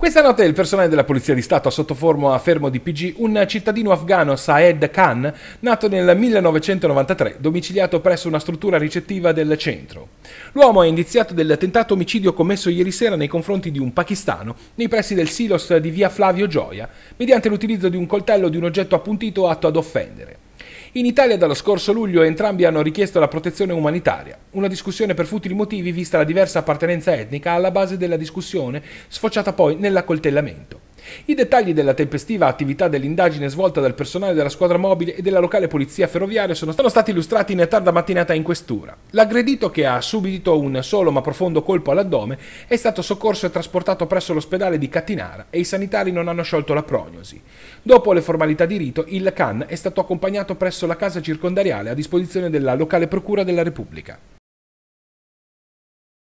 Questa notte il personale della Polizia di Stato ha sottoformo a fermo di PG un cittadino afgano Saed Khan, nato nel 1993, domiciliato presso una struttura ricettiva del centro. L'uomo è indiziato del tentato omicidio commesso ieri sera nei confronti di un pakistano nei pressi del silos di via Flavio Gioia, mediante l'utilizzo di un coltello di un oggetto appuntito atto ad offendere. In Italia dallo scorso luglio entrambi hanno richiesto la protezione umanitaria, una discussione per futili motivi vista la diversa appartenenza etnica alla base della discussione, sfociata poi nell'accoltellamento. I dettagli della tempestiva attività dell'indagine svolta dal personale della squadra mobile e della locale polizia ferroviaria sono stati illustrati in tarda mattinata in questura. L'aggredito, che ha subito un solo ma profondo colpo all'addome, è stato soccorso e trasportato presso l'ospedale di Catinara e i sanitari non hanno sciolto la prognosi. Dopo le formalità di rito, il CAN è stato accompagnato presso la casa circondariale a disposizione della locale procura della Repubblica.